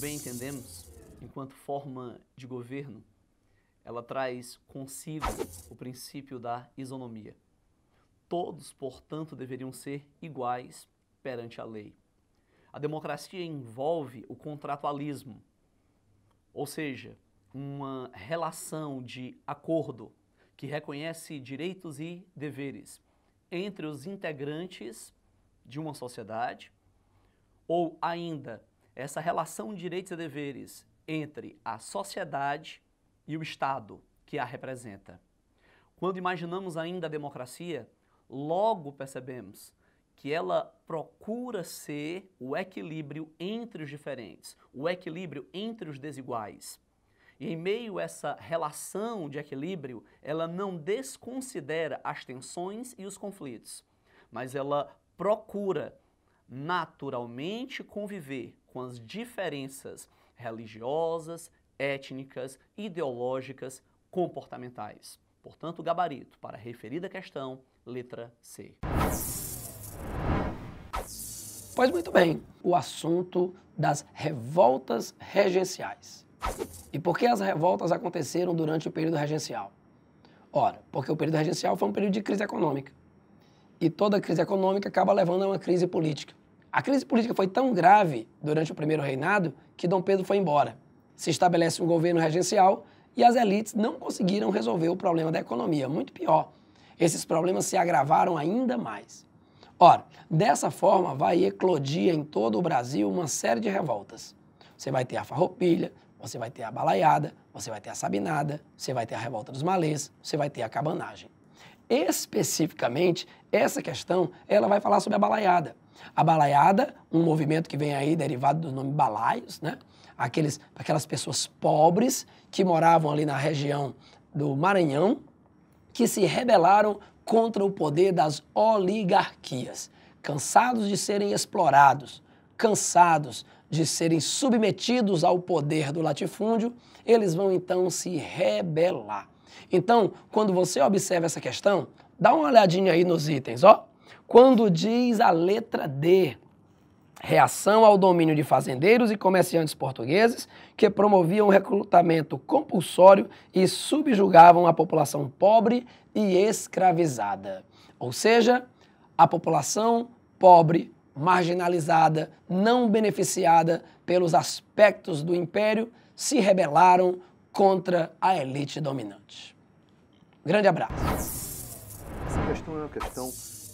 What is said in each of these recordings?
bem entendemos, enquanto forma de governo, ela traz consigo o princípio da isonomia. Todos, portanto, deveriam ser iguais perante a lei. A democracia envolve o contratualismo, ou seja, uma relação de acordo que reconhece direitos e deveres entre os integrantes de uma sociedade, ou ainda essa relação de direitos e deveres entre a sociedade e o Estado que a representa. Quando imaginamos ainda a democracia, logo percebemos que ela procura ser o equilíbrio entre os diferentes, o equilíbrio entre os desiguais. E em meio a essa relação de equilíbrio, ela não desconsidera as tensões e os conflitos, mas ela procura naturalmente conviver com as diferenças religiosas, étnicas, ideológicas, comportamentais. Portanto, gabarito para a referida questão, letra C. Pois muito bem, o assunto das revoltas regenciais. E por que as revoltas aconteceram durante o período regencial? Ora, porque o período regencial foi um período de crise econômica e toda crise econômica acaba levando a uma crise política. A crise política foi tão grave durante o primeiro reinado que Dom Pedro foi embora. Se estabelece um governo regencial e as elites não conseguiram resolver o problema da economia, muito pior. Esses problemas se agravaram ainda mais. Ora, dessa forma vai eclodir em todo o Brasil uma série de revoltas. Você vai ter a farroupilha, você vai ter a balaiada, você vai ter a sabinada, você vai ter a revolta dos malês, você vai ter a cabanagem. Especificamente, essa questão, ela vai falar sobre a balaiada. A balaiada, um movimento que vem aí derivado do nome balaios, né? Aqueles, aquelas pessoas pobres que moravam ali na região do Maranhão, que se rebelaram contra o poder das oligarquias, cansados de serem explorados, cansados de serem submetidos ao poder do latifúndio, eles vão então se rebelar. Então, quando você observa essa questão, dá uma olhadinha aí nos itens, ó. Quando diz a letra D, reação ao domínio de fazendeiros e comerciantes portugueses que promoviam o recrutamento compulsório e subjugavam a população pobre e escravizada. Ou seja, a população pobre, marginalizada, não beneficiada pelos aspectos do império, se rebelaram contra a elite dominante. Grande abraço. Essa questão é uma questão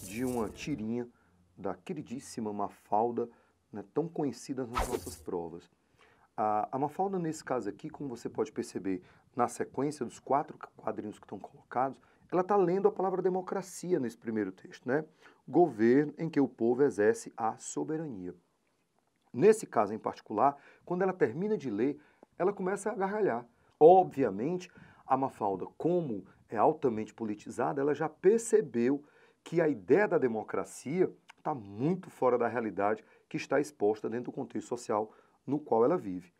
de uma tirinha da queridíssima Mafalda, né, tão conhecida nas nossas provas. A, a Mafalda, nesse caso aqui, como você pode perceber na sequência dos quatro quadrinhos que estão colocados, ela está lendo a palavra democracia nesse primeiro texto, né? Governo em que o povo exerce a soberania. Nesse caso em particular, quando ela termina de ler, ela começa a gargalhar. Obviamente, a Mafalda, como é altamente politizada, ela já percebeu que a ideia da democracia está muito fora da realidade que está exposta dentro do contexto social no qual ela vive.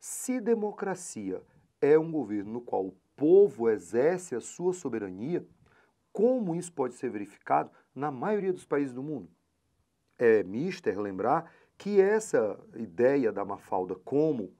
Se democracia é um governo no qual o povo exerce a sua soberania, como isso pode ser verificado na maioria dos países do mundo? É mister lembrar que essa ideia da Mafalda como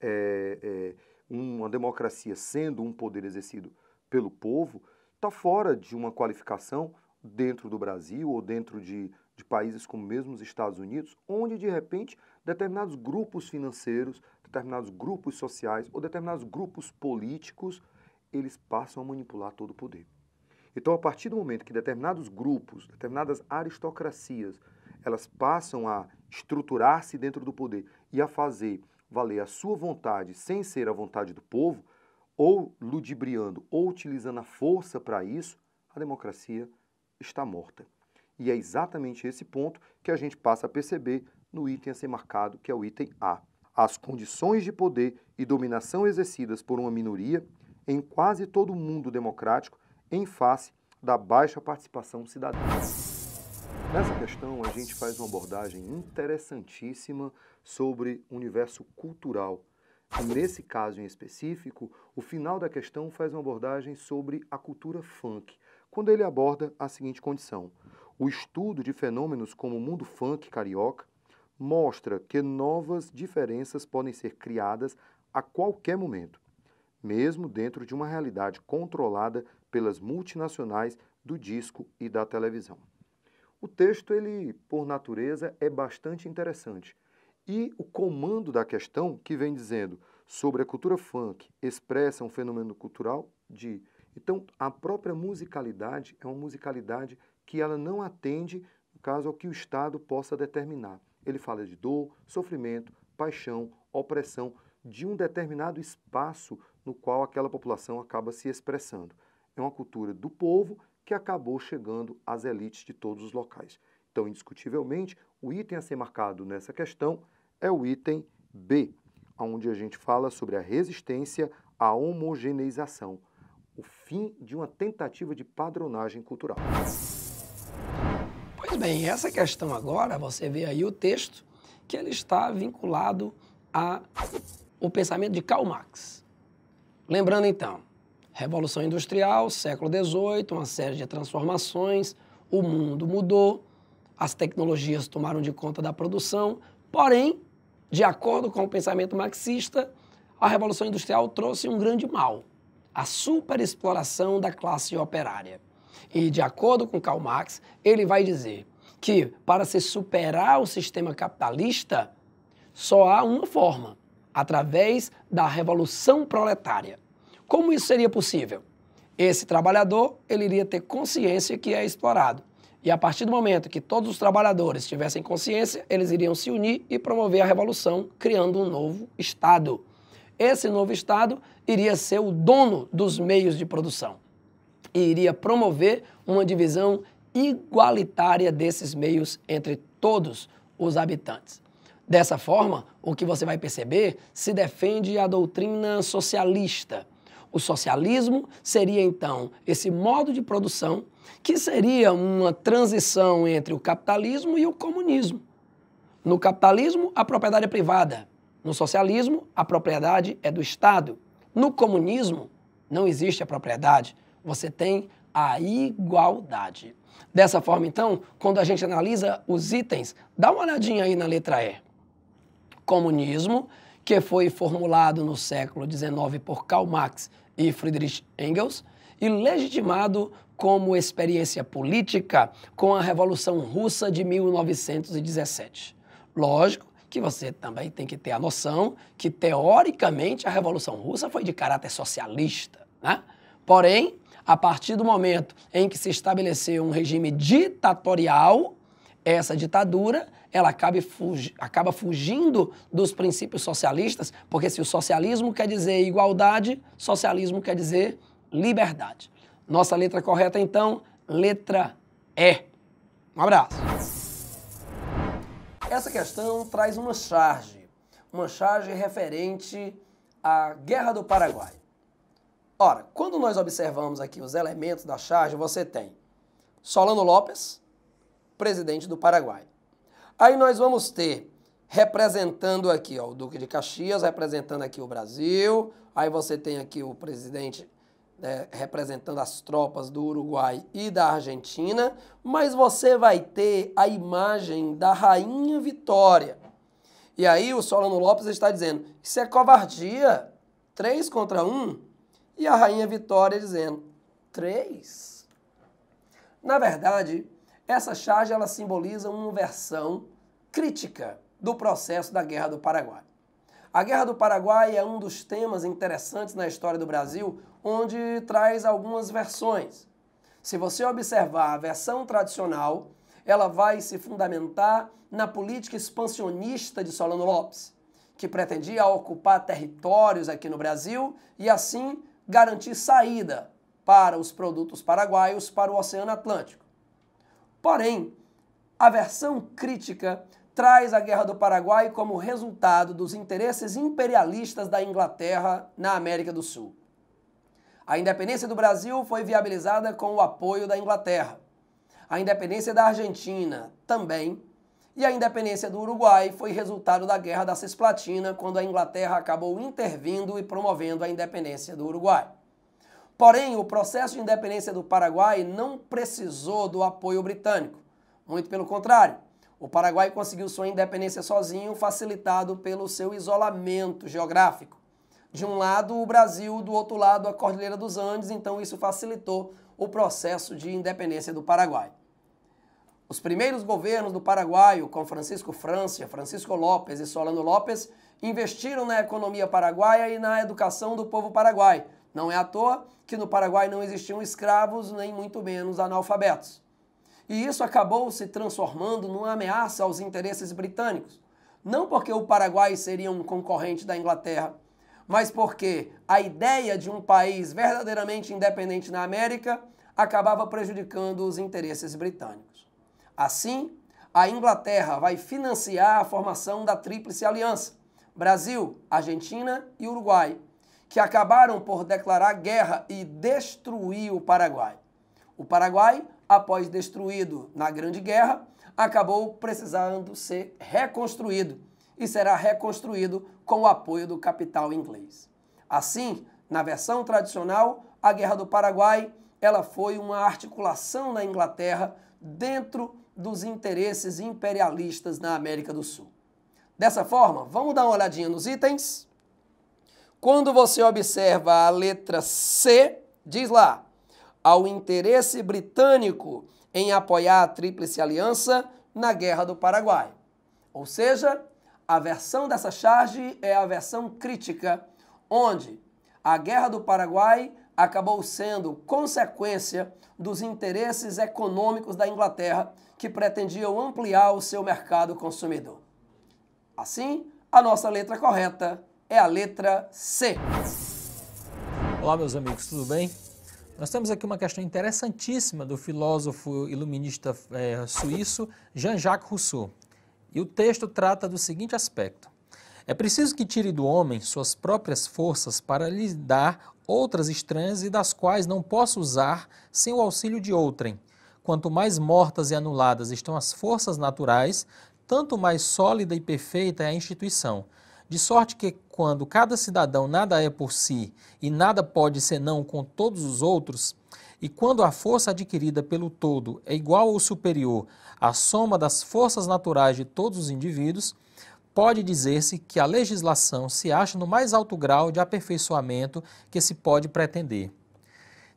é, é, uma democracia sendo um poder exercido pelo povo, está fora de uma qualificação dentro do Brasil ou dentro de, de países como mesmo os Estados Unidos, onde de repente determinados grupos financeiros, determinados grupos sociais ou determinados grupos políticos, eles passam a manipular todo o poder. Então, a partir do momento que determinados grupos, determinadas aristocracias, elas passam a estruturar-se dentro do poder e a fazer valer a sua vontade sem ser a vontade do povo, ou ludibriando ou utilizando a força para isso, a democracia está morta. E é exatamente esse ponto que a gente passa a perceber no item a ser marcado, que é o item A. As condições de poder e dominação exercidas por uma minoria em quase todo o mundo democrático em face da baixa participação cidadã. Nessa questão, a gente faz uma abordagem interessantíssima sobre o universo cultural. E nesse caso em específico, o final da questão faz uma abordagem sobre a cultura funk, quando ele aborda a seguinte condição: o estudo de fenômenos como o mundo funk carioca mostra que novas diferenças podem ser criadas a qualquer momento, mesmo dentro de uma realidade controlada pelas multinacionais do disco e da televisão. O texto, ele, por natureza, é bastante interessante. E o comando da questão, que vem dizendo sobre a cultura funk, expressa um fenômeno cultural de. Então, a própria musicalidade é uma musicalidade que ela não atende, no caso, ao que o Estado possa determinar. Ele fala de dor, sofrimento, paixão, opressão, de um determinado espaço no qual aquela população acaba se expressando. É uma cultura do povo que acabou chegando às elites de todos os locais. Então, indiscutivelmente, o item a ser marcado nessa questão é o item B, onde a gente fala sobre a resistência à homogeneização, o fim de uma tentativa de padronagem cultural. Pois bem, essa questão agora, você vê aí o texto, que ele está vinculado ao pensamento de Karl Marx. Lembrando então, Revolução Industrial, século XVIII, uma série de transformações, o mundo mudou, as tecnologias tomaram de conta da produção, porém, de acordo com o pensamento marxista, a Revolução Industrial trouxe um grande mal, a superexploração da classe operária. E, de acordo com Karl Marx, ele vai dizer que, para se superar o sistema capitalista, só há uma forma, através da revolução proletária. Como isso seria possível? Esse trabalhador, ele iria ter consciência que é explorado. E a partir do momento que todos os trabalhadores tivessem consciência, eles iriam se unir e promover a revolução, criando um novo Estado. Esse novo Estado iria ser o dono dos meios de produção e iria promover uma divisão igualitária desses meios entre todos os habitantes. Dessa forma, o que você vai perceber se defende a doutrina socialista, o socialismo seria então esse modo de produção que seria uma transição entre o capitalismo e o comunismo. No capitalismo, a propriedade é privada. No socialismo, a propriedade é do Estado. No comunismo, não existe a propriedade. Você tem a igualdade. Dessa forma, então, quando a gente analisa os itens, dá uma olhadinha aí na letra E. Comunismo, que foi formulado no século XIX por Karl Marx e Friedrich Engels, e legitimado como experiência política com a Revolução Russa de 1917. Lógico que você também tem que ter a noção que, teoricamente, a Revolução Russa foi de caráter socialista. Né? Porém, a partir do momento em que se estabeleceu um regime ditatorial, essa ditadura ela acaba, fugi acaba fugindo dos princípios socialistas, porque se o socialismo quer dizer igualdade, socialismo quer dizer liberdade. Nossa letra correta, então, letra E. Um abraço. Essa questão traz uma charge, uma charge referente à Guerra do Paraguai. Ora, quando nós observamos aqui os elementos da charge, você tem Solano Lopes, presidente do Paraguai. Aí nós vamos ter representando aqui, ó, o Duque de Caxias representando aqui o Brasil. Aí você tem aqui o presidente né, representando as tropas do Uruguai e da Argentina. Mas você vai ter a imagem da Rainha Vitória. E aí o Solano Lopes está dizendo: isso é covardia. Três contra um. E a Rainha Vitória dizendo: três. Na verdade, essa charge ela simboliza uma versão crítica do processo da Guerra do Paraguai. A Guerra do Paraguai é um dos temas interessantes na história do Brasil, onde traz algumas versões. Se você observar a versão tradicional, ela vai se fundamentar na política expansionista de Solano Lopes, que pretendia ocupar territórios aqui no Brasil e assim garantir saída para os produtos paraguaios para o Oceano Atlântico. Porém, a versão crítica traz a Guerra do Paraguai como resultado dos interesses imperialistas da Inglaterra na América do Sul. A independência do Brasil foi viabilizada com o apoio da Inglaterra. A independência da Argentina também. E a independência do Uruguai foi resultado da Guerra da Cisplatina, quando a Inglaterra acabou intervindo e promovendo a independência do Uruguai. Porém, o processo de independência do Paraguai não precisou do apoio britânico. Muito pelo contrário, o Paraguai conseguiu sua independência sozinho, facilitado pelo seu isolamento geográfico. De um lado, o Brasil, do outro lado, a Cordilheira dos Andes, então isso facilitou o processo de independência do Paraguai. Os primeiros governos do Paraguai, com Francisco França, Francisco Lopes e Solano Lopes, investiram na economia paraguaia e na educação do povo paraguai, não é à toa que no Paraguai não existiam escravos, nem muito menos analfabetos. E isso acabou se transformando numa ameaça aos interesses britânicos. Não porque o Paraguai seria um concorrente da Inglaterra, mas porque a ideia de um país verdadeiramente independente na América acabava prejudicando os interesses britânicos. Assim, a Inglaterra vai financiar a formação da Tríplice Aliança: Brasil, Argentina e Uruguai que acabaram por declarar guerra e destruir o Paraguai. O Paraguai, após destruído na Grande Guerra, acabou precisando ser reconstruído e será reconstruído com o apoio do capital inglês. Assim, na versão tradicional, a Guerra do Paraguai ela foi uma articulação na Inglaterra dentro dos interesses imperialistas na América do Sul. Dessa forma, vamos dar uma olhadinha nos itens? Quando você observa a letra C, diz lá: ao interesse britânico em apoiar a Tríplice Aliança na Guerra do Paraguai. Ou seja, a versão dessa charge é a versão crítica, onde a Guerra do Paraguai acabou sendo consequência dos interesses econômicos da Inglaterra que pretendiam ampliar o seu mercado consumidor. Assim, a nossa letra correta é a letra C. Olá, meus amigos, tudo bem? Nós temos aqui uma questão interessantíssima do filósofo iluminista é, suíço Jean-Jacques Rousseau. E o texto trata do seguinte aspecto: É preciso que tire do homem suas próprias forças para lhe dar outras estranhas e das quais não possa usar sem o auxílio de outrem. Quanto mais mortas e anuladas estão as forças naturais, tanto mais sólida e perfeita é a instituição, de sorte que quando cada cidadão nada é por si e nada pode senão com todos os outros, e quando a força adquirida pelo todo é igual ou superior à soma das forças naturais de todos os indivíduos, pode dizer-se que a legislação se acha no mais alto grau de aperfeiçoamento que se pode pretender.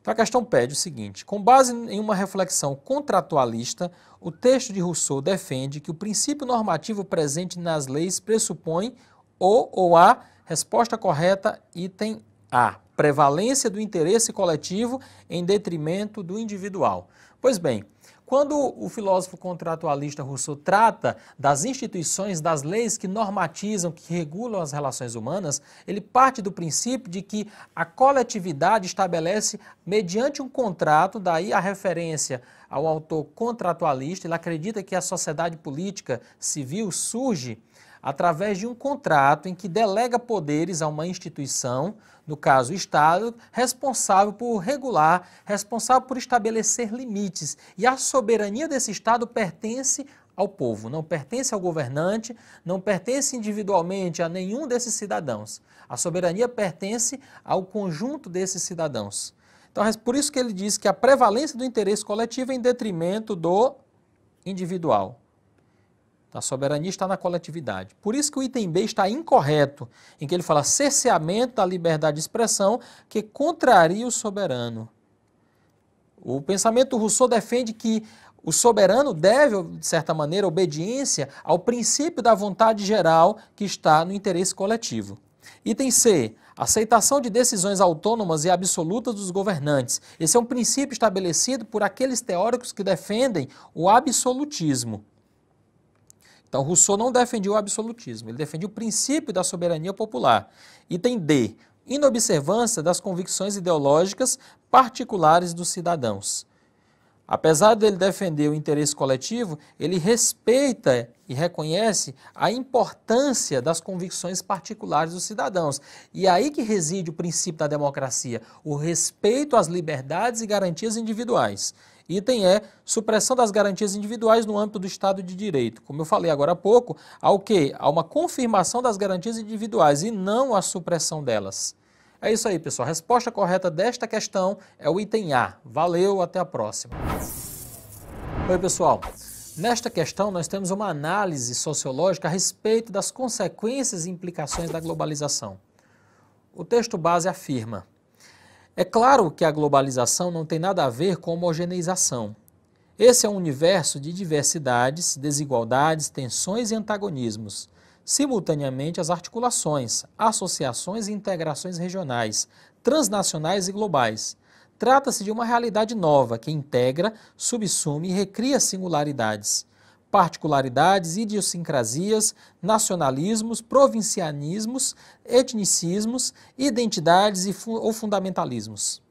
Então a questão pede o seguinte: com base em uma reflexão contratualista, o texto de Rousseau defende que o princípio normativo presente nas leis pressupõe o ou A? Resposta correta, item A. Prevalência do interesse coletivo em detrimento do individual. Pois bem, quando o filósofo contratualista Rousseau trata das instituições, das leis que normatizam, que regulam as relações humanas, ele parte do princípio de que a coletividade estabelece, mediante um contrato, daí a referência ao autor contratualista, ele acredita que a sociedade política civil surge através de um contrato em que delega poderes a uma instituição, no caso o Estado, responsável por regular, responsável por estabelecer limites. E a soberania desse Estado pertence ao povo, não pertence ao governante, não pertence individualmente a nenhum desses cidadãos. A soberania pertence ao conjunto desses cidadãos. Então, é por isso que ele diz que a prevalência do interesse coletivo é em detrimento do individual. A soberania está na coletividade. Por isso que o item B está incorreto, em que ele fala cerceamento da liberdade de expressão que contraria o soberano. O pensamento Rousseau defende que o soberano deve, de certa maneira, obediência ao princípio da vontade geral que está no interesse coletivo. Item C. Aceitação de decisões autônomas e absolutas dos governantes. Esse é um princípio estabelecido por aqueles teóricos que defendem o absolutismo. Então, Rousseau não defendia o absolutismo, ele defendia o princípio da soberania popular. Item D. Inobservância das convicções ideológicas particulares dos cidadãos. Apesar dele defender o interesse coletivo, ele respeita e reconhece a importância das convicções particulares dos cidadãos. E é aí que reside o princípio da democracia, o respeito às liberdades e garantias individuais. Item é supressão das garantias individuais no âmbito do Estado de Direito. Como eu falei agora há pouco, o que? Há uma confirmação das garantias individuais e não a supressão delas. É isso aí, pessoal. A resposta correta desta questão é o item A. Valeu, até a próxima. Oi, pessoal. Nesta questão, nós temos uma análise sociológica a respeito das consequências e implicações da globalização. O texto base afirma é claro que a globalização não tem nada a ver com homogeneização. Esse é um universo de diversidades, desigualdades, tensões e antagonismos. Simultaneamente, as articulações, associações e integrações regionais, transnacionais e globais. Trata-se de uma realidade nova que integra, subsume e recria singularidades particularidades, idiosincrasias, nacionalismos, provincianismos, etnicismos, identidades e fu ou fundamentalismos.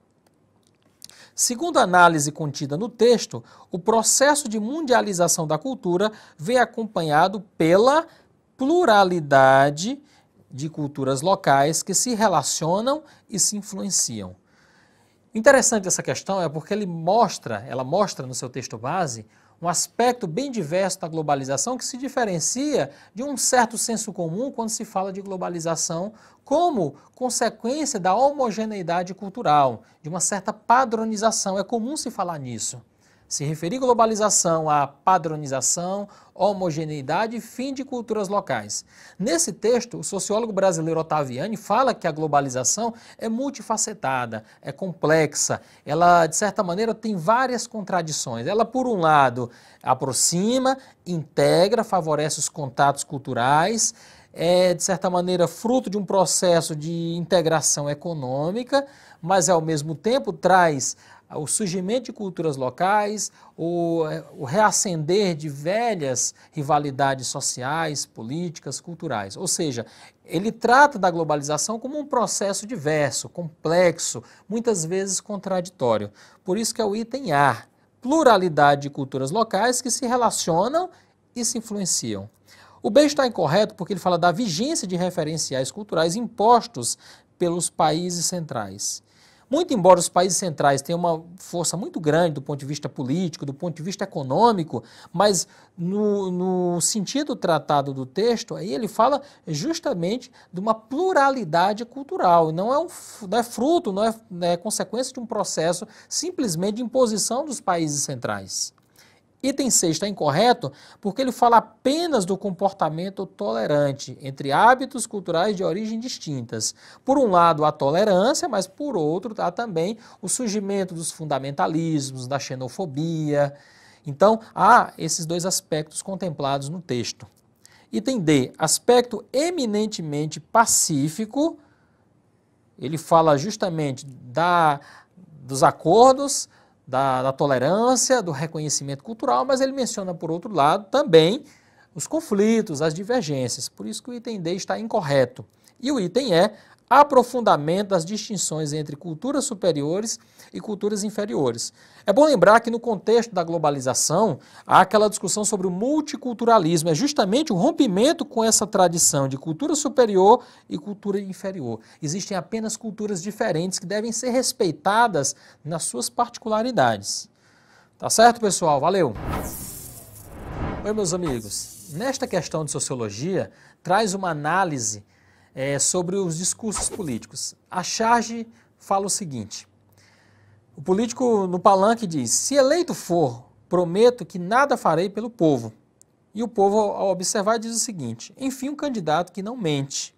Segundo a análise contida no texto, o processo de mundialização da cultura vem acompanhado pela pluralidade de culturas locais que se relacionam e se influenciam. Interessante essa questão é porque ele mostra, ela mostra no seu texto base, um aspecto bem diverso da globalização que se diferencia de um certo senso comum quando se fala de globalização como consequência da homogeneidade cultural, de uma certa padronização. É comum se falar nisso. Se referir globalização à padronização homogeneidade e fim de culturas locais. Nesse texto, o sociólogo brasileiro Ottaviani fala que a globalização é multifacetada, é complexa, ela, de certa maneira, tem várias contradições. Ela, por um lado, aproxima, integra, favorece os contatos culturais, é, de certa maneira, fruto de um processo de integração econômica, mas ao mesmo tempo traz o surgimento de culturas locais, o, é, o, reacender de velhas rivalidades sociais, políticas, culturais. Ou seja, ele trata da globalização como um processo diverso, complexo, muitas vezes contraditório. Por isso que é o item A, pluralidade de culturas locais que se relacionam e se influenciam. O B está incorreto porque ele fala da vigência de referenciais culturais impostos pelos países centrais. Muito embora os países centrais tenham uma força muito grande do ponto de vista político, do ponto de vista econômico, mas no, no sentido tratado do texto, aí ele fala justamente de uma pluralidade cultural. Não é, um, não é fruto, não é, não é consequência de um processo simplesmente de imposição dos países centrais. Item 6 está incorreto porque ele fala apenas do comportamento tolerante entre hábitos culturais de origem distintas. Por um lado, a tolerância, mas por outro, há também o surgimento dos fundamentalismos, da xenofobia. Então, há esses dois aspectos contemplados no texto. Item D, aspecto eminentemente pacífico. Ele fala justamente da, dos acordos da, da tolerância, do reconhecimento cultural, mas ele menciona, por outro lado, também os conflitos, as divergências. Por isso que o item D está incorreto. E o item E aprofundamento das distinções entre culturas superiores e culturas inferiores. É bom lembrar que, no contexto da globalização, há aquela discussão sobre o multiculturalismo, é justamente o rompimento com essa tradição de cultura superior e cultura inferior. Existem apenas culturas diferentes que devem ser respeitadas nas suas particularidades. Tá certo, pessoal? Valeu! Oi, meus amigos. Nesta questão de sociologia, traz uma análise é, sobre os discursos políticos. A charge fala o seguinte: o político no palanque diz: se eleito for, prometo que nada farei pelo povo. E o povo, ao observar, diz o seguinte: enfim, um candidato que não mente.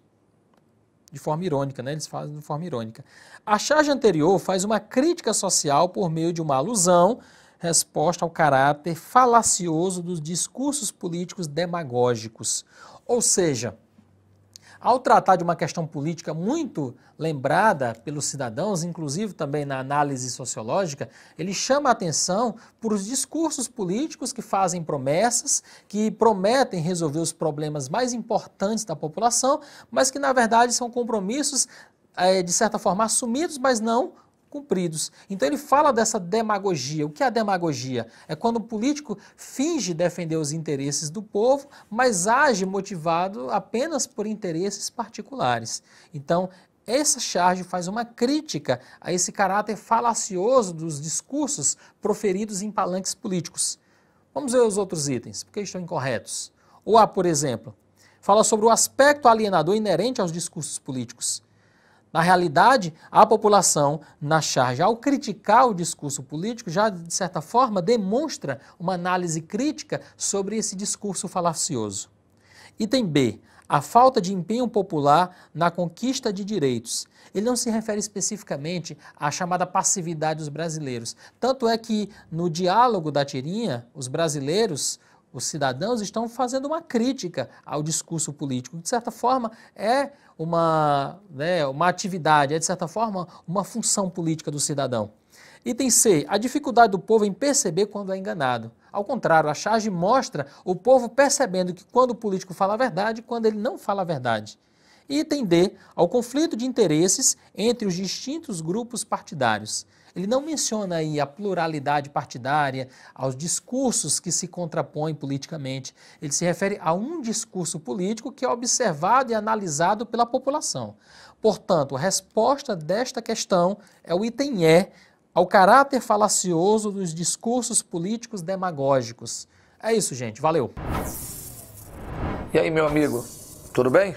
De forma irônica, né? Eles fazem de forma irônica. A charge anterior faz uma crítica social por meio de uma alusão, resposta ao caráter falacioso dos discursos políticos demagógicos. Ou seja, ao tratar de uma questão política muito lembrada pelos cidadãos, inclusive também na análise sociológica, ele chama a atenção por os discursos políticos que fazem promessas, que prometem resolver os problemas mais importantes da população, mas que na verdade são compromissos, eh, de certa forma, assumidos, mas não cumpridos. Então ele fala dessa demagogia. O que é a demagogia? É quando o político finge defender os interesses do povo, mas age motivado apenas por interesses particulares. Então, essa charge faz uma crítica a esse caráter falacioso dos discursos proferidos em palanques políticos. Vamos ver os outros itens, porque estão incorretos. O A, por exemplo, fala sobre o aspecto alienador inerente aos discursos políticos. A realidade, a população na charge, ao criticar o discurso político, já de certa forma demonstra uma análise crítica sobre esse discurso falacioso. Item B. A falta de empenho popular na conquista de direitos. Ele não se refere especificamente à chamada passividade dos brasileiros. Tanto é que, no diálogo da tirinha, os brasileiros os cidadãos estão fazendo uma crítica ao discurso político, de certa forma é uma, né, uma atividade, é de certa forma uma função política do cidadão. Item C. A dificuldade do povo em perceber quando é enganado. Ao contrário, a charge mostra o povo percebendo que quando o político fala a verdade, quando ele não fala a verdade. Item D. Ao conflito de interesses entre os distintos grupos partidários. Ele não menciona aí a pluralidade partidária, aos discursos que se contrapõem politicamente. Ele se refere a um discurso político que é observado e analisado pela população. Portanto, a resposta desta questão é o item E ao caráter falacioso dos discursos políticos demagógicos. É isso, gente. Valeu. E aí, meu amigo, tudo bem?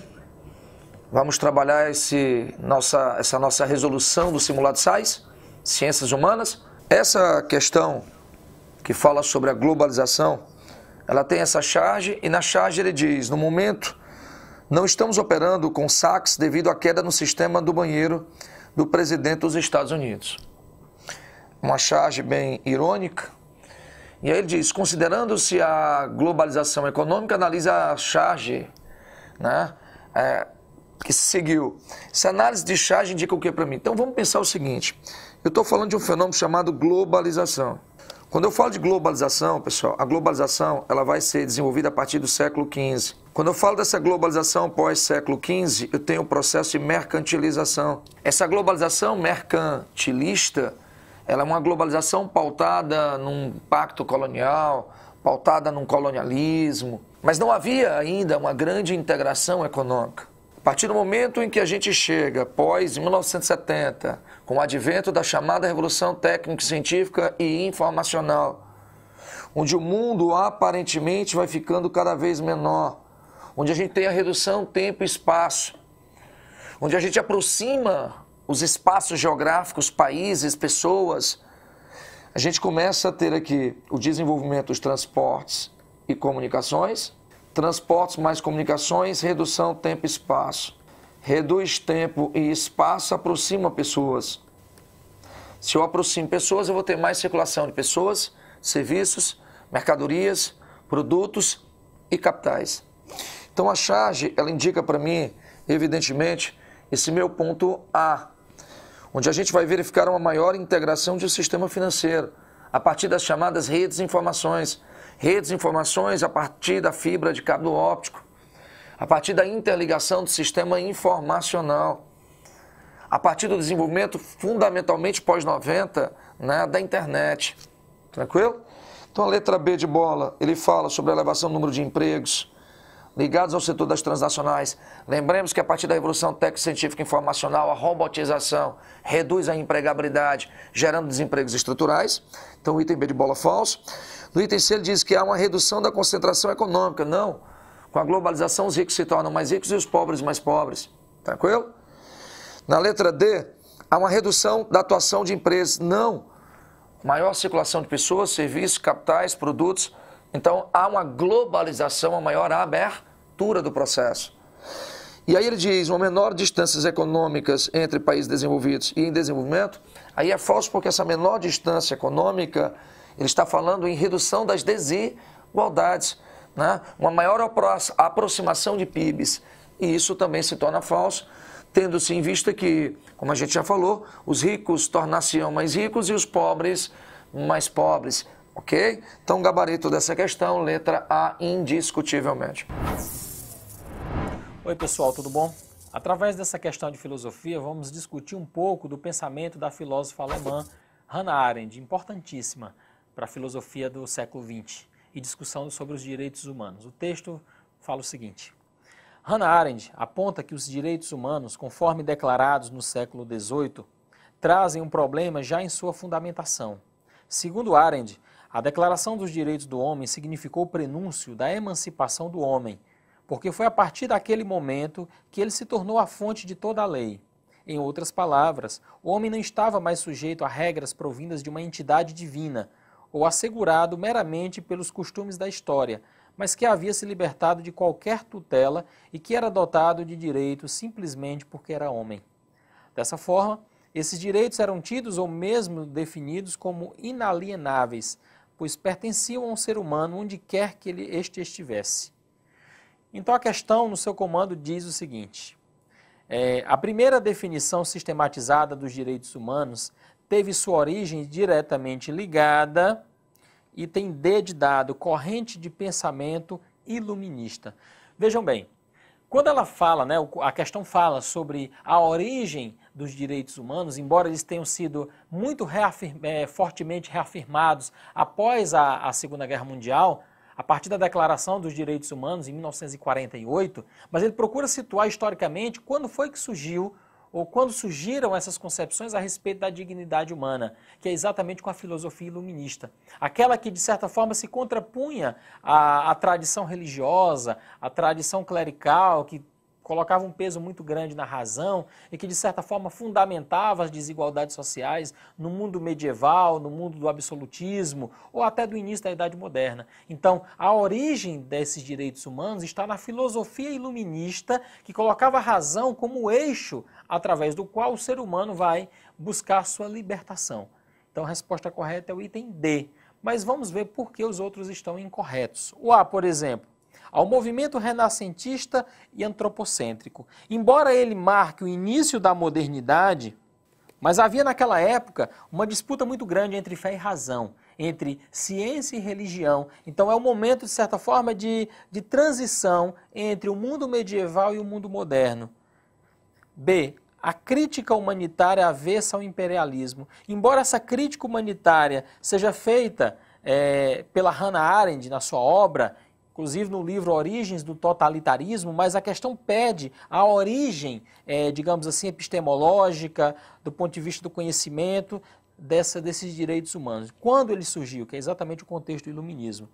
Vamos trabalhar esse, nossa, essa nossa resolução do simulado SAIS? ciências humanas. Essa questão que fala sobre a globalização, ela tem essa charge e na charge ele diz: no momento não estamos operando com saques devido à queda no sistema do banheiro do presidente dos Estados Unidos. Uma charge bem irônica. E aí ele diz: considerando-se a globalização econômica, analisa a charge, né? É, que seguiu. Essa análise de charge indica o que para mim? Então vamos pensar o seguinte: eu estou falando de um fenômeno chamado globalização. Quando eu falo de globalização, pessoal, a globalização ela vai ser desenvolvida a partir do século XV. Quando eu falo dessa globalização pós-século XV, eu tenho o um processo de mercantilização. Essa globalização mercantilista ela é uma globalização pautada num pacto colonial, pautada num colonialismo, mas não havia ainda uma grande integração econômica. A partir do momento em que a gente chega, pós 1970, com o advento da chamada revolução técnico-científica e informacional, onde o mundo aparentemente vai ficando cada vez menor, onde a gente tem a redução tempo e espaço, onde a gente aproxima os espaços geográficos, países, pessoas, a gente começa a ter aqui o desenvolvimento dos transportes e comunicações, transportes mais comunicações, redução tempo e espaço reduz tempo e espaço, aproxima pessoas. Se eu aproximo pessoas, eu vou ter mais circulação de pessoas, serviços, mercadorias, produtos e capitais. Então a charge, ela indica para mim, evidentemente, esse meu ponto A, onde a gente vai verificar uma maior integração de um sistema financeiro, a partir das chamadas redes de informações. Redes de informações a partir da fibra de cabo óptico a partir da interligação do sistema informacional, a partir do desenvolvimento fundamentalmente pós-90 né, da internet. Tranquilo? Então a letra B de bola, ele fala sobre a elevação do número de empregos ligados ao setor das transnacionais. Lembremos que a partir da revolução técnico-científica informacional, a robotização reduz a empregabilidade, gerando desempregos estruturais. Então o item B de bola falso. No item C ele diz que há uma redução da concentração econômica. Não, com a globalização, os ricos se tornam mais ricos e os pobres mais pobres. Tranquilo? Na letra D, há uma redução da atuação de empresas. Não. Maior circulação de pessoas, serviços, capitais, produtos. Então, há uma globalização, uma maior abertura do processo. E aí ele diz, uma menor distância econômicas entre países desenvolvidos e em desenvolvimento, aí é falso porque essa menor distância econômica, ele está falando em redução das desigualdades né? uma maior aproximação de PIBs. E isso também se torna falso, tendo-se em vista que, como a gente já falou, os ricos tornar se mais ricos e os pobres mais pobres. Ok? Então, gabarito dessa questão, letra A, indiscutivelmente. Oi, pessoal, tudo bom? Através dessa questão de filosofia, vamos discutir um pouco do pensamento da filósofa alemã Hannah Arendt, importantíssima para a filosofia do século XX e discussão sobre os direitos humanos. O texto fala o seguinte: Hannah Arendt aponta que os direitos humanos, conforme declarados no século XVIII, trazem um problema já em sua fundamentação. Segundo Arendt, a Declaração dos Direitos do Homem significou o prenúncio da emancipação do homem, porque foi a partir daquele momento que ele se tornou a fonte de toda a lei. Em outras palavras, o homem não estava mais sujeito a regras provindas de uma entidade divina, ou assegurado meramente pelos costumes da história, mas que havia se libertado de qualquer tutela e que era dotado de direitos simplesmente porque era homem. Dessa forma, esses direitos eram tidos ou mesmo definidos como inalienáveis, pois pertenciam a um ser humano onde quer que ele este estivesse. Então a questão no seu comando diz o seguinte: é, a primeira definição sistematizada dos direitos humanos teve sua origem diretamente ligada, e D de dado, corrente de pensamento iluminista. Vejam bem, quando ela fala, né, a questão fala sobre a origem dos direitos humanos, embora eles tenham sido muito reafirma, é, fortemente reafirmados após a, a Segunda Guerra Mundial, a partir da Declaração dos Direitos Humanos em 1948, mas ele procura situar historicamente quando foi que surgiu ou quando surgiram essas concepções a respeito da dignidade humana, que é exatamente com a filosofia iluminista. Aquela que, de certa forma, se contrapunha à, à tradição religiosa, à tradição clerical, que colocava um peso muito grande na razão e que, de certa forma, fundamentava as desigualdades sociais no mundo medieval, no mundo do absolutismo ou até do início da Idade Moderna. Então, a origem desses direitos humanos está na filosofia iluminista que colocava a razão como o eixo através do qual o ser humano vai buscar sua libertação. Então, a resposta correta é o item D. Mas vamos ver por que os outros estão incorretos. O A, por exemplo, ao movimento renascentista e antropocêntrico. Embora ele marque o início da modernidade, mas havia naquela época uma disputa muito grande entre fé e razão, entre ciência e religião. Então é um momento, de certa forma, de, de transição entre o mundo medieval e o mundo moderno. B. A crítica humanitária avessa ao imperialismo. Embora essa crítica humanitária seja feita é, pela Hannah Arendt na sua obra inclusive no livro Origens do Totalitarismo, mas a questão pede a origem, é, digamos assim, epistemológica, do ponto de vista do conhecimento dessa, desses direitos humanos. Quando ele surgiu, que é exatamente o contexto do iluminismo.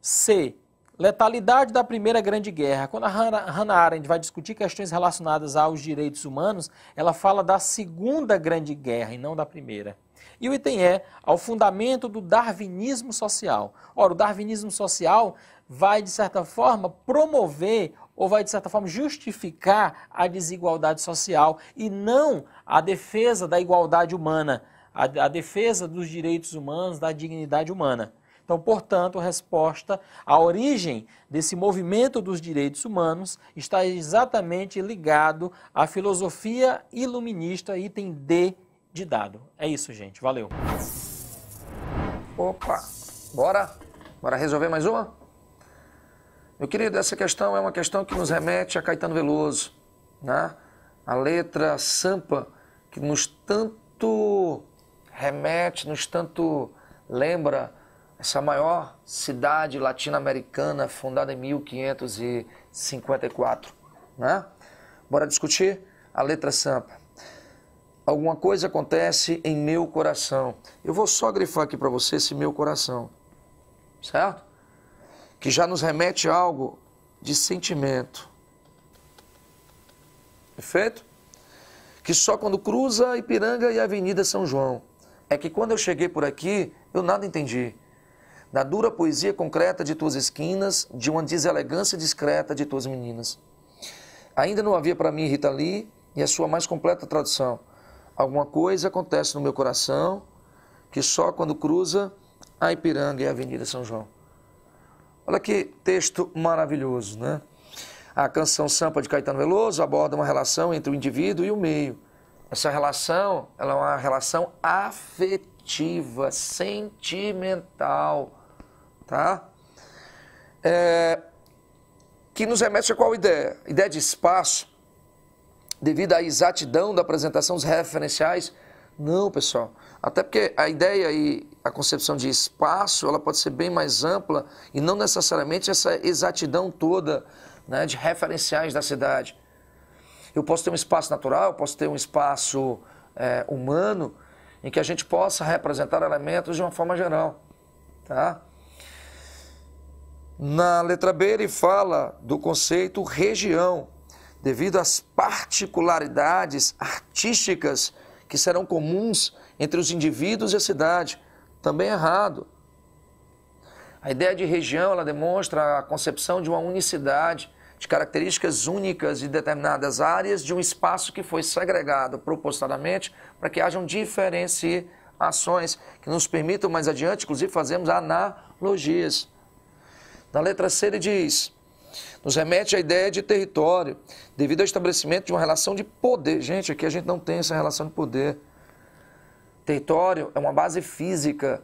C. Letalidade da Primeira Grande Guerra. Quando a Hannah Arendt vai discutir questões relacionadas aos direitos humanos, ela fala da Segunda Grande Guerra e não da Primeira. E o item é ao fundamento do darwinismo social. Ora, o darwinismo social vai, de certa forma, promover ou vai, de certa forma, justificar a desigualdade social e não a defesa da igualdade humana, a, a defesa dos direitos humanos, da dignidade humana. Então, portanto, a resposta a origem desse movimento dos direitos humanos está exatamente ligado à filosofia iluminista, item D de dado. É isso, gente. Valeu. Opa, bora? Bora resolver mais uma? Meu querido, essa questão é uma questão que nos remete a Caetano Veloso, né? A letra Sampa que nos tanto remete, nos tanto lembra essa maior cidade latino-americana fundada em 1554, né? Bora discutir a letra Sampa alguma coisa acontece em meu coração. Eu vou só grifar aqui para você esse meu coração, certo? Que já nos remete a algo de sentimento. Perfeito? Que só quando cruza Ipiranga e a Avenida São João. É que quando eu cheguei por aqui, eu nada entendi. Na dura poesia concreta de tuas esquinas, de uma deselegância discreta de tuas meninas. Ainda não havia para mim Rita Lee e a sua mais completa tradução. Alguma coisa acontece no meu coração que só quando cruza a Ipiranga e a Avenida São João. Olha que texto maravilhoso, né? A canção Sampa de Caetano Veloso aborda uma relação entre o indivíduo e o meio. Essa relação ela é uma relação afetiva, sentimental, tá? É, que nos remete a qual ideia? Ideia de espaço devido à exatidão da apresentação dos referenciais? Não, pessoal. Até porque a ideia e a concepção de espaço, ela pode ser bem mais ampla e não necessariamente essa exatidão toda né, de referenciais da cidade. Eu posso ter um espaço natural, posso ter um espaço é, humano, em que a gente possa representar elementos de uma forma geral. Tá? Na letra B, ele fala do conceito região, devido às particularidades artísticas que serão comuns entre os indivíduos e a cidade. Também é errado. A ideia de região ela demonstra a concepção de uma unicidade, de características únicas de determinadas áreas de um espaço que foi segregado propositalmente para que hajam diferenciações que nos permitam mais adiante, inclusive, fazermos analogias. Na letra C ele diz: nos remete à ideia de território, devido ao estabelecimento de uma relação de poder. Gente, aqui a gente não tem essa relação de poder. Território é uma base física.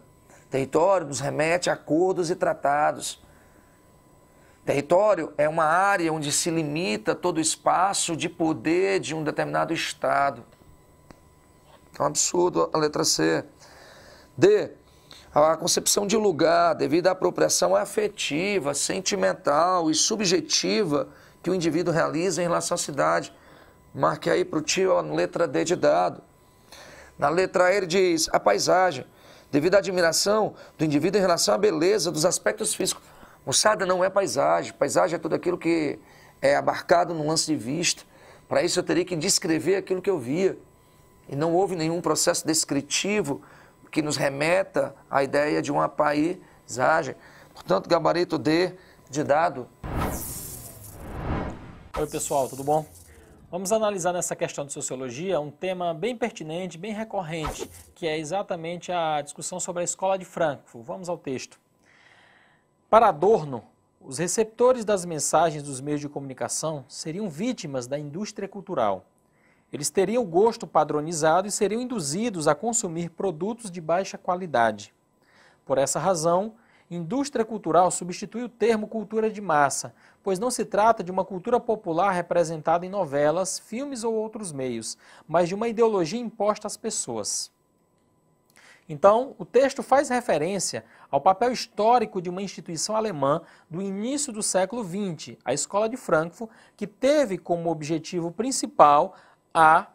Território nos remete a acordos e tratados. Território é uma área onde se limita todo o espaço de poder de um determinado Estado. É um absurdo a letra C. D. A concepção de lugar, devido à apropriação afetiva, sentimental e subjetiva que o indivíduo realiza em relação à cidade. Marque aí para o tio a letra D de dado. Na letra E ele diz a paisagem, devido à admiração do indivíduo em relação à beleza dos aspectos físicos. Moçada não é paisagem, paisagem é tudo aquilo que é abarcado no lance de vista. Para isso eu teria que descrever aquilo que eu via. E não houve nenhum processo descritivo que nos remeta à ideia de uma paisagem. Portanto, gabarito D de dado. Oi, pessoal, tudo bom? Vamos analisar nessa questão de sociologia um tema bem pertinente, bem recorrente, que é exatamente a discussão sobre a escola de Frankfurt. Vamos ao texto. Para Adorno, os receptores das mensagens dos meios de comunicação seriam vítimas da indústria cultural. Eles teriam gosto padronizado e seriam induzidos a consumir produtos de baixa qualidade. Por essa razão, Indústria cultural substitui o termo cultura de massa, pois não se trata de uma cultura popular representada em novelas, filmes ou outros meios, mas de uma ideologia imposta às pessoas. Então, o texto faz referência ao papel histórico de uma instituição alemã do início do século XX, a Escola de Frankfurt, que teve como objetivo principal a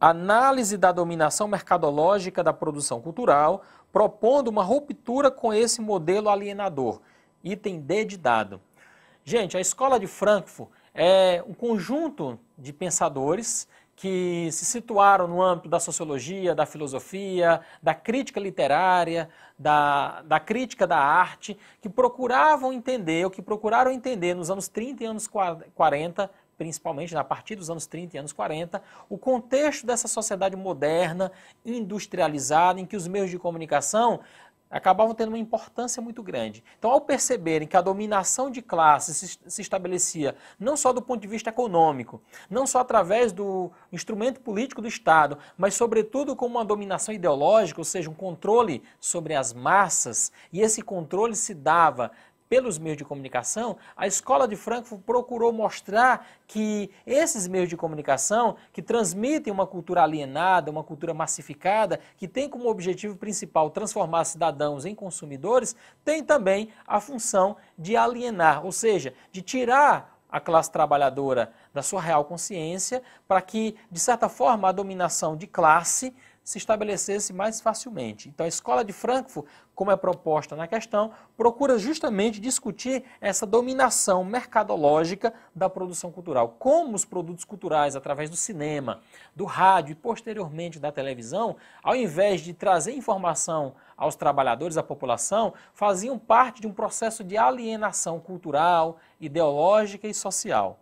análise da dominação mercadológica da produção cultural, propondo uma ruptura com esse modelo alienador. Item D de dado. Gente, a Escola de Frankfurt é um conjunto de pensadores que se situaram no âmbito da sociologia, da filosofia, da crítica literária, da, da crítica da arte, que procuravam entender, ou que procuraram entender nos anos 30 e anos 40, principalmente a partir dos anos 30 e anos 40, o contexto dessa sociedade moderna, industrializada, em que os meios de comunicação acabavam tendo uma importância muito grande. Então, ao perceberem que a dominação de classes se estabelecia não só do ponto de vista econômico, não só através do instrumento político do Estado, mas sobretudo como uma dominação ideológica, ou seja, um controle sobre as massas, e esse controle se dava pelos meios de comunicação, a escola de Frankfurt procurou mostrar que esses meios de comunicação, que transmitem uma cultura alienada, uma cultura massificada, que tem como objetivo principal transformar cidadãos em consumidores, tem também a função de alienar, ou seja, de tirar a classe trabalhadora da sua real consciência, para que, de certa forma, a dominação de classe se estabelecesse mais facilmente. Então, a escola de Frankfurt, como é proposta na questão, procura justamente discutir essa dominação mercadológica da produção cultural. Como os produtos culturais, através do cinema, do rádio e posteriormente da televisão, ao invés de trazer informação aos trabalhadores, à população, faziam parte de um processo de alienação cultural, ideológica e social.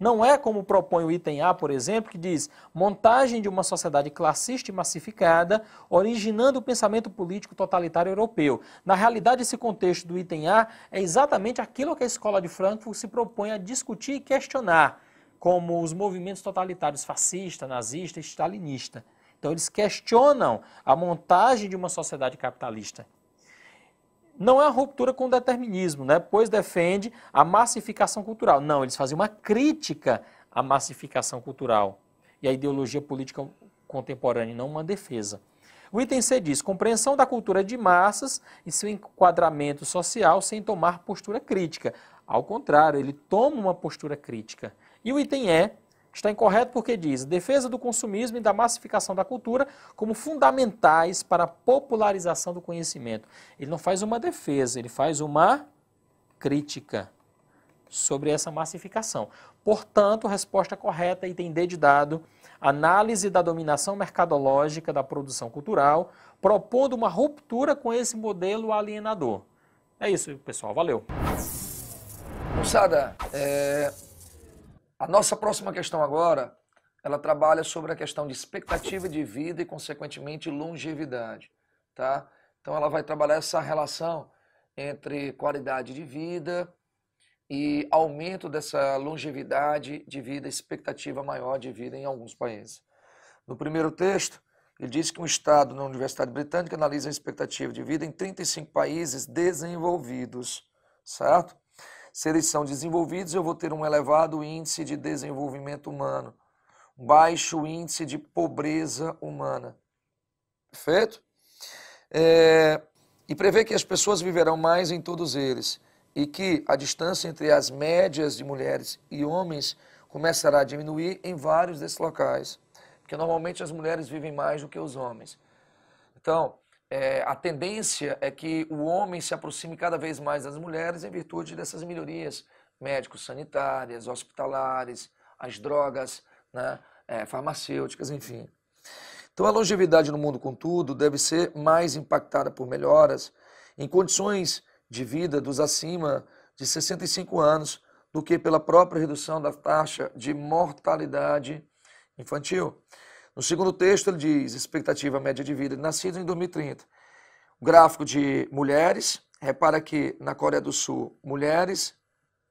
Não é como propõe o item A, por exemplo, que diz montagem de uma sociedade classista e massificada, originando o pensamento político totalitário europeu. Na realidade, esse contexto do item A é exatamente aquilo que a escola de Frankfurt se propõe a discutir e questionar, como os movimentos totalitários fascista, nazista e stalinista. Então, eles questionam a montagem de uma sociedade capitalista não é uma ruptura com o determinismo, né? pois defende a massificação cultural. Não, eles fazem uma crítica à massificação cultural e à ideologia política contemporânea, não uma defesa. O item C diz: compreensão da cultura de massas e seu enquadramento social sem tomar postura crítica. Ao contrário, ele toma uma postura crítica. E o item E Está incorreto porque diz defesa do consumismo e da massificação da cultura como fundamentais para a popularização do conhecimento. Ele não faz uma defesa, ele faz uma crítica sobre essa massificação. Portanto, resposta correta, item D de dado, análise da dominação mercadológica da produção cultural, propondo uma ruptura com esse modelo alienador. É isso, pessoal. Valeu. Moçada, é, a nossa próxima questão agora, ela trabalha sobre a questão de expectativa de vida e, consequentemente, longevidade. Tá? Então, ela vai trabalhar essa relação entre qualidade de vida e aumento dessa longevidade de vida, expectativa maior de vida em alguns países. No primeiro texto, ele diz que um estado, na Universidade Britânica analisa a expectativa de vida em 35 países desenvolvidos, certo? Se eles são desenvolvidos, eu vou ter um elevado índice de desenvolvimento humano, baixo índice de pobreza humana. Perfeito? É, e prevê que as pessoas viverão mais em todos eles e que a distância entre as médias de mulheres e homens começará a diminuir em vários desses locais, porque normalmente as mulheres vivem mais do que os homens. Então, é, a tendência é que o homem se aproxime cada vez mais das mulheres em virtude dessas melhorias médicos sanitárias, hospitalares, as drogas, né, é, farmacêuticas, enfim. Então a longevidade no mundo, contudo, deve ser mais impactada por melhoras em condições de vida dos acima de 65 anos do que pela própria redução da taxa de mortalidade infantil. No segundo texto, ele diz: expectativa média de vida de nascidos em 2030. O gráfico de mulheres, repara que na Coreia do Sul, mulheres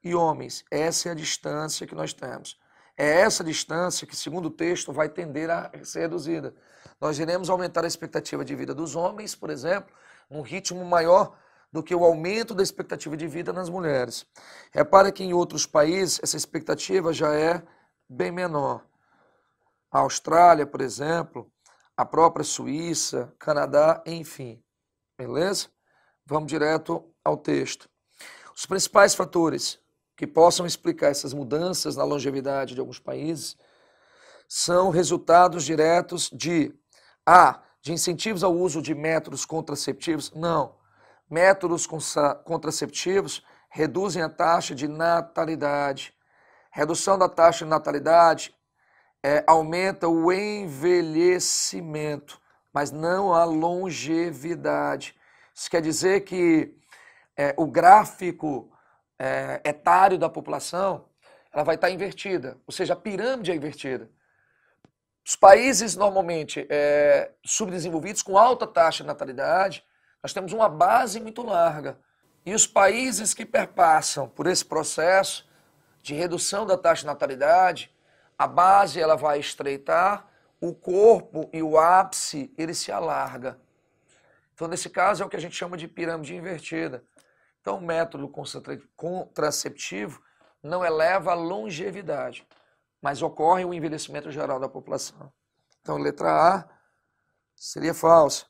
e homens, essa é a distância que nós temos. É essa distância que, segundo o texto, vai tender a ser reduzida. Nós iremos aumentar a expectativa de vida dos homens, por exemplo, num ritmo maior do que o aumento da expectativa de vida nas mulheres. Repara que em outros países essa expectativa já é bem menor a Austrália, por exemplo, a própria Suíça, Canadá, enfim. Beleza? Vamos direto ao texto. Os principais fatores que possam explicar essas mudanças na longevidade de alguns países são resultados diretos de A, de incentivos ao uso de métodos contraceptivos? Não. Métodos contraceptivos reduzem a taxa de natalidade. Redução da taxa de natalidade é, aumenta o envelhecimento, mas não a longevidade. Isso quer dizer que é, o gráfico é, etário da população ela vai estar invertida, ou seja, a pirâmide é invertida. Os países normalmente é, subdesenvolvidos, com alta taxa de natalidade, nós temos uma base muito larga. E os países que perpassam por esse processo de redução da taxa de natalidade, a base ela vai estreitar, o corpo e o ápice ele se alarga. Então, nesse caso, é o que a gente chama de pirâmide invertida. Então, o método contraceptivo não eleva a longevidade, mas ocorre o um envelhecimento geral da população. Então, letra A seria falsa.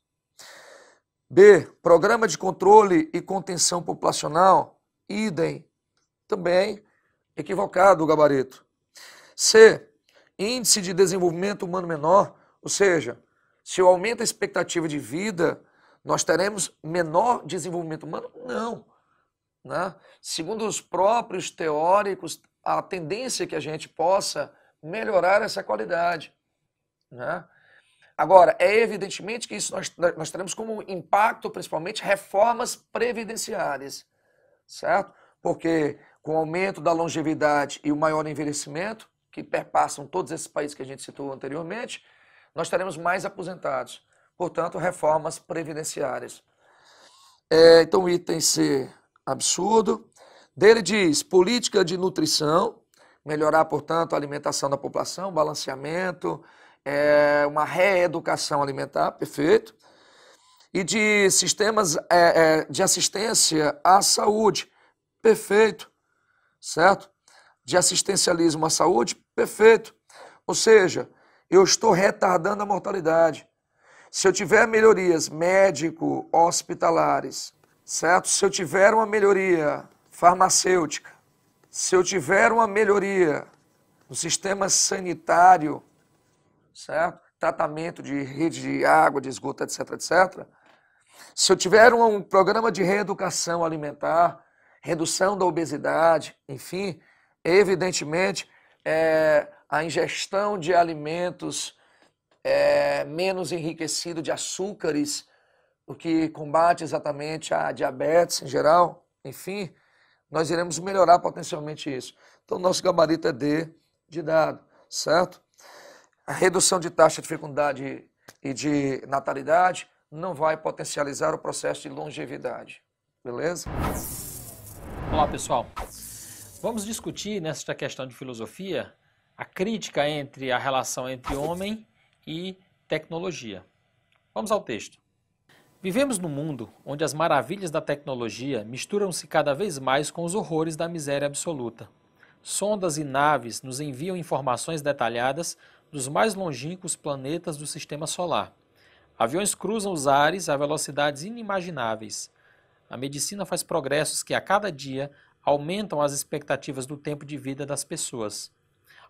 B. Programa de controle e contenção populacional, idem, também equivocado o gabarito. C. Índice de desenvolvimento humano menor, ou seja, se eu aumento a expectativa de vida, nós teremos menor desenvolvimento humano? Não. Né? Segundo os próprios teóricos, a tendência é que a gente possa melhorar essa qualidade. Né? Agora, é evidentemente que isso nós, nós teremos como impacto, principalmente, reformas previdenciárias, certo? Porque com o aumento da longevidade e o maior envelhecimento, que perpassam todos esses países que a gente citou anteriormente, nós teremos mais aposentados. Portanto, reformas previdenciárias. É, então, o item C, absurdo. Dele diz: política de nutrição, melhorar, portanto, a alimentação da população, balanceamento, é, uma reeducação alimentar, perfeito. E de sistemas é, é de assistência à saúde, perfeito, certo? de assistencialismo à saúde, perfeito. Ou seja, eu estou retardando a mortalidade. Se eu tiver melhorias médico-hospitalares, certo? Se eu tiver uma melhoria farmacêutica, se eu tiver uma melhoria no sistema sanitário, certo? Tratamento de rede de água, de esgoto, etc, etc. Se eu tiver um, programa de reeducação alimentar, redução da obesidade, enfim, Evidentemente, é, a ingestão de alimentos é, menos enriquecidos de açúcares, o que combate exatamente a diabetes em geral, enfim, nós iremos melhorar potencialmente isso. Então, nosso gabarito é D de dado, certo? A redução de taxa de fecundidade e de natalidade não vai potencializar o processo de longevidade, beleza? Olá, pessoal. Vamos discutir nesta questão de filosofia a crítica entre a relação entre homem e tecnologia. Vamos ao texto. Vivemos num mundo onde as maravilhas da tecnologia misturam-se cada vez mais com os horrores da miséria absoluta. Sondas e naves nos enviam informações detalhadas dos mais longínquos planetas do sistema solar. Aviões cruzam os ares a velocidades inimagináveis. A medicina faz progressos que a cada dia aumentam as expectativas do tempo de vida das pessoas.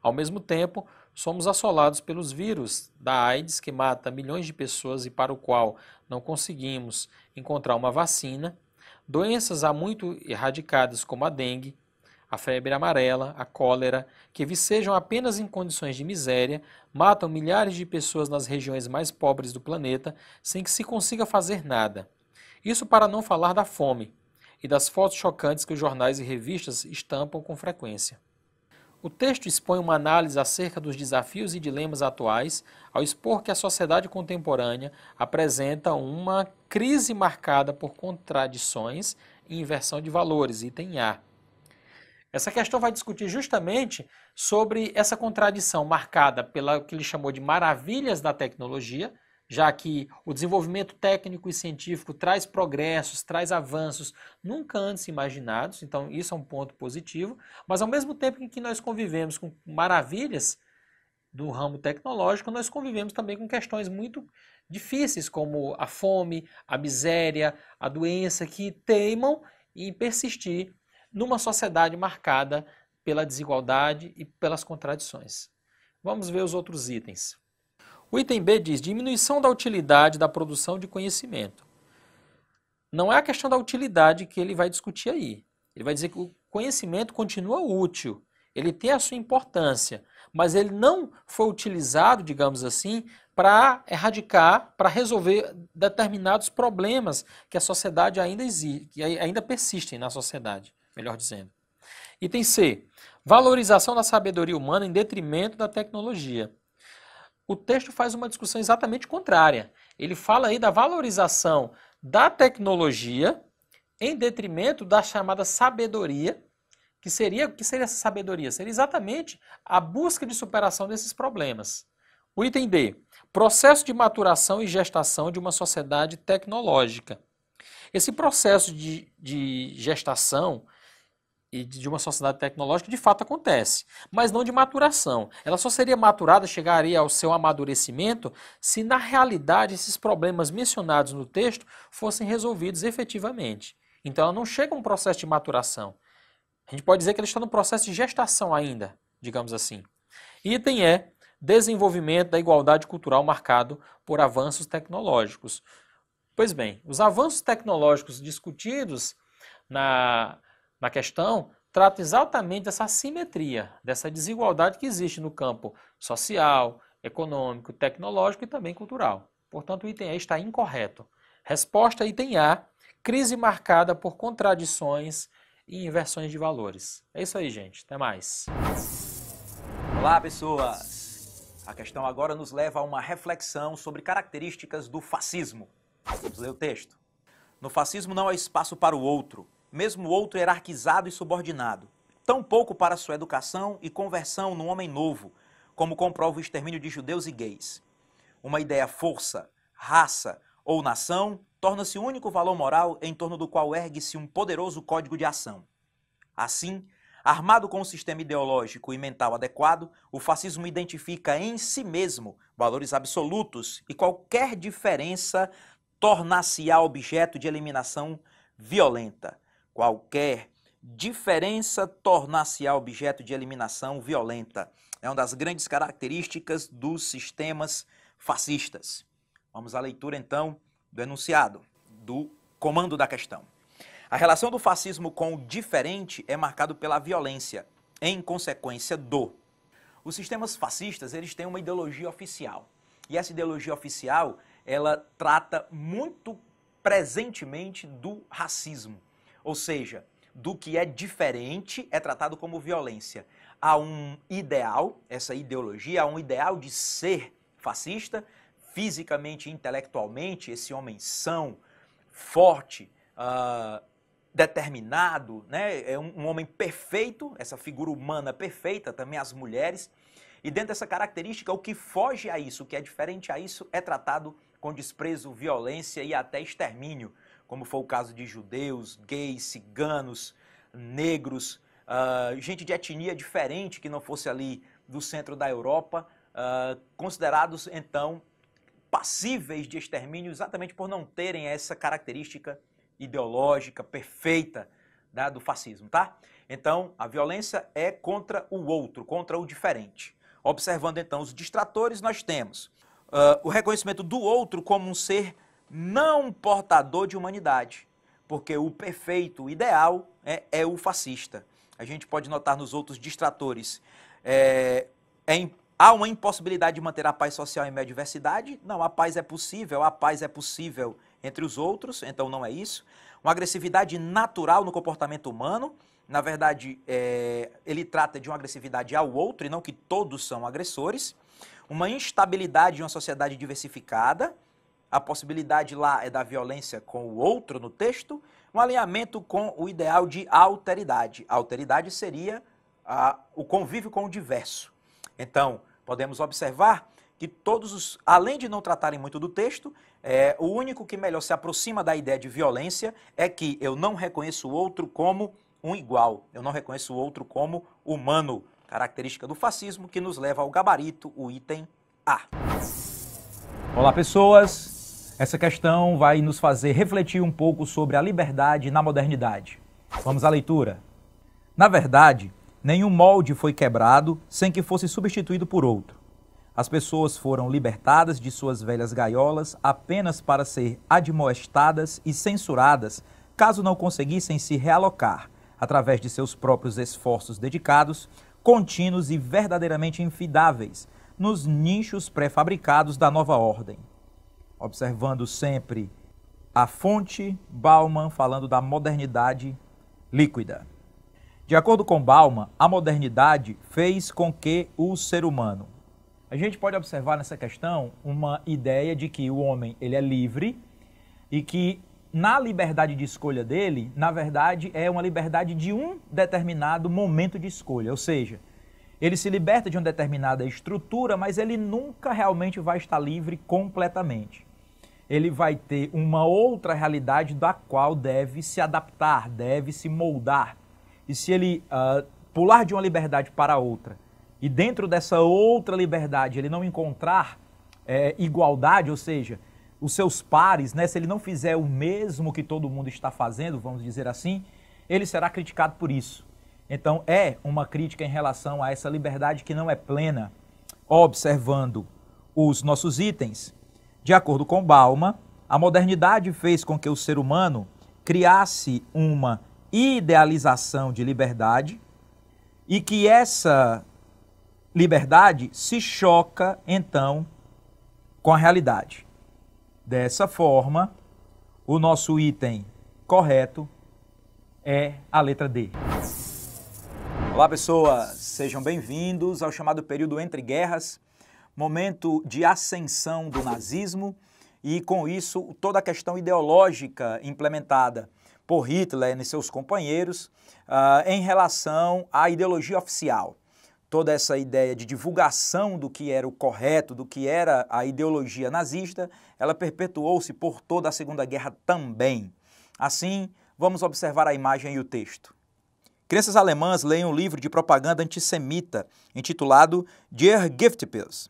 Ao mesmo tempo, somos assolados pelos vírus da AIDS, que mata milhões de pessoas e para o qual não conseguimos encontrar uma vacina, doenças há muito erradicadas como a dengue, a febre amarela, a cólera, que vicejam apenas em condições de miséria, matam milhares de pessoas nas regiões mais pobres do planeta sem que se consiga fazer nada. Isso para não falar da fome, e das fotos chocantes que os jornais e revistas estampam com frequência. O texto expõe uma análise acerca dos desafios e dilemas atuais, ao expor que a sociedade contemporânea apresenta uma crise marcada por contradições e inversão de valores, item A. Essa questão vai discutir justamente sobre essa contradição marcada pela que ele chamou de maravilhas da tecnologia, já que o desenvolvimento técnico e científico traz progressos, traz avanços nunca antes imaginados, então isso é um ponto positivo, mas ao mesmo tempo em que nós convivemos com maravilhas do ramo tecnológico, nós convivemos também com questões muito difíceis, como a fome, a miséria, a doença, que teimam em persistir numa sociedade marcada pela desigualdade e pelas contradições. Vamos ver os outros itens. O item B diz diminuição da utilidade da produção de conhecimento. Não é a questão da utilidade que ele vai discutir aí. Ele vai dizer que o conhecimento continua útil, ele tem a sua importância, mas ele não foi utilizado, digamos assim, para erradicar, para resolver determinados problemas que a sociedade ainda existe, que ainda persistem na sociedade, melhor dizendo. Item C. Valorização da sabedoria humana em detrimento da tecnologia o texto faz uma discussão exatamente contrária. Ele fala aí da valorização da tecnologia em detrimento da chamada sabedoria, que seria que seria essa sabedoria? Seria exatamente a busca de superação desses problemas. O item D, processo de maturação e gestação de uma sociedade tecnológica. Esse processo de, de gestação, e de uma sociedade tecnológica de fato acontece, mas não de maturação. Ela só seria maturada, chegaria ao seu amadurecimento, se na realidade esses problemas mencionados no texto fossem resolvidos efetivamente. Então ela não chega a um processo de maturação. A gente pode dizer que ela está no processo de gestação ainda, digamos assim. Item é desenvolvimento da igualdade cultural marcado por avanços tecnológicos. Pois bem, os avanços tecnológicos discutidos na na questão trata exatamente dessa assimetria, dessa desigualdade que existe no campo social, econômico, tecnológico e também cultural. Portanto, o item E está incorreto. Resposta item A: crise marcada por contradições e inversões de valores. É isso aí, gente. Até mais. Olá, pessoas. A questão agora nos leva a uma reflexão sobre características do fascismo. Vamos ler o texto. No fascismo não há espaço para o outro mesmo outro hierarquizado e subordinado, tão pouco para sua educação e conversão no homem novo, como comprova o extermínio de judeus e gays. Uma ideia força, raça ou nação torna-se o único valor moral em torno do qual ergue-se um poderoso código de ação. Assim, Armado com um sistema ideológico e mental adequado, o fascismo identifica em si mesmo valores absolutos e qualquer diferença torna-se á objeto de eliminação violenta. Qualquer diferença tornar-se-á objeto de eliminação violenta. É uma das grandes características dos sistemas fascistas. Vamos à leitura então do enunciado, do comando da questão. A relação do fascismo com o diferente é marcado pela violência, em consequência do. Os sistemas fascistas, eles têm uma ideologia oficial. E essa ideologia oficial, ela trata muito presentemente do racismo. Ou seja, do que é diferente é tratado como violência. Há um ideal, essa ideologia, há um ideal de ser fascista, fisicamente e intelectualmente, esse homem são, forte, uh, determinado, né? é um, um homem perfeito, essa figura humana perfeita, também as mulheres. E dentro dessa característica, o que foge a isso, o que é diferente a isso, é tratado com desprezo, violência e até extermínio como foi o caso de judeus, gays, ciganos, negros, uh, gente de etnia diferente que não fosse ali do centro da Europa, uh, considerados então passíveis de extermínio exatamente por não terem essa característica ideológica perfeita né, do fascismo, tá? Então, a violência é contra o outro, contra o diferente. Observando então os distratores, nós temos uh, o reconhecimento do outro como um ser não portador de humanidade, porque o perfeito, o ideal, é, é o fascista. A gente pode notar nos outros distratores. É, é, há uma impossibilidade de manter a paz social em meio à diversidade? Não, a paz é possível, a paz é possível entre os outros, então não é isso. Uma agressividade natural no comportamento humano, na verdade, é, ele trata de uma agressividade ao outro e não que todos são agressores. Uma instabilidade de uma sociedade diversificada, a possibilidade lá é da violência com o outro no texto, um alinhamento com o ideal de alteridade. A alteridade seria o convívio com o diverso. Então, podemos observar que todos os, além de não tratarem muito do texto, é, o único que melhor se aproxima da ideia de violência é que eu não reconheço o outro como um igual, eu não reconheço o outro como humano, característica do fascismo que nos leva ao gabarito, o item A. Olá, pessoas. Essa questão vai nos fazer refletir um pouco sobre a liberdade na modernidade. Vamos à leitura. Na verdade, nenhum molde foi quebrado sem que fosse substituído por outro. As pessoas foram libertadas de suas velhas gaiolas apenas para ser admoestadas e censuradas caso não conseguissem se realocar, através de seus próprios esforços dedicados, contínuos e verdadeiramente infidáveis, nos nichos pré-fabricados da nova ordem observando sempre a fonte, Bauman falando da modernidade líquida. De acordo com Bauman, a modernidade fez com que o ser humano. A gente pode observar nessa questão uma ideia de que o homem ele é livre e que na liberdade de escolha dele, na verdade, é uma liberdade de um determinado momento de escolha, ou seja, ele se liberta de uma determinada estrutura, mas ele nunca realmente vai estar livre completamente ele vai ter uma outra realidade da qual deve se adaptar, deve se moldar. E se ele uh, pular de uma liberdade para outra e dentro dessa outra liberdade ele não encontrar é, igualdade, ou seja, os seus pares, né, se ele não fizer o mesmo que todo mundo está fazendo, vamos dizer assim, ele será criticado por isso. Então é uma crítica em relação a essa liberdade que não é plena. Observando os nossos itens, de acordo com Balma, a modernidade fez com que o ser humano criasse uma idealização de liberdade e que essa liberdade se choca então com a realidade. Dessa forma, o nosso item correto é a letra D. Olá, pessoas! Sejam bem-vindos ao chamado período entre guerras momento de ascensão do nazismo e, com isso, toda a questão ideológica implementada por Hitler e seus companheiros uh, em relação à ideologia oficial. Toda essa ideia de divulgação do que era o correto, do que era a ideologia nazista, ela perpetuou-se por toda a Segunda Guerra também. Assim, vamos observar a imagem e o texto. Crianças alemãs leem um livro de propaganda antissemita intitulado Der Giftpilz,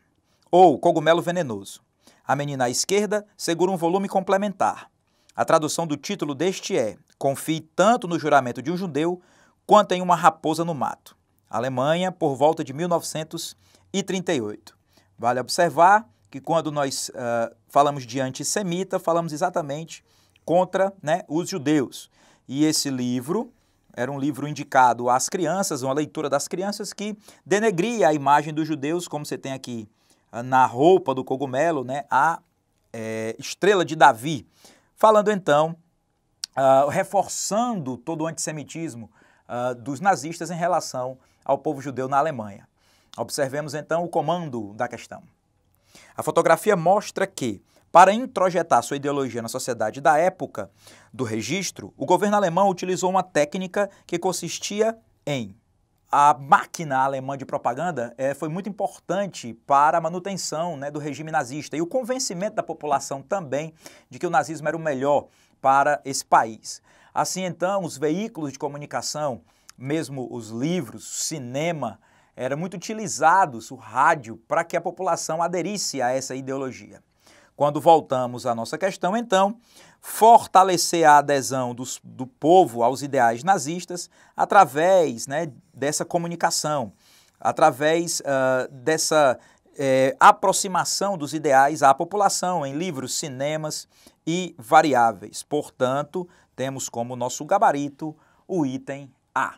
ou Cogumelo Venenoso. A menina à esquerda segura um volume complementar. A tradução do título deste é Confie tanto no juramento de um judeu quanto em uma raposa no mato. Alemanha, por volta de 1938. Vale observar que quando nós uh, falamos de antissemita, falamos exatamente contra né, os judeus. E esse livro era um livro indicado às crianças, uma leitura das crianças que denegria a imagem dos judeus, como você tem aqui na roupa do cogumelo, né, a é, estrela de Davi. Falando então, uh, reforçando todo o antissemitismo uh, dos nazistas em relação ao povo judeu na Alemanha. Observemos então o comando da questão. A fotografia mostra que, para introjetar sua ideologia na sociedade da época do registro, o governo alemão utilizou uma técnica que consistia em a máquina alemã de propaganda é, foi muito importante para a manutenção né, do regime nazista e o convencimento da população também de que o nazismo era o melhor para esse país. Assim, então, os veículos de comunicação, mesmo os livros, cinema, eram muito utilizados, o rádio, para que a população aderisse a essa ideologia. Quando voltamos à nossa questão, então, fortalecer a adesão dos, do povo aos ideais nazistas através né, dessa comunicação, através uh, dessa eh, aproximação dos ideais à população em livros, cinemas e variáveis. Portanto, temos como nosso gabarito o item A.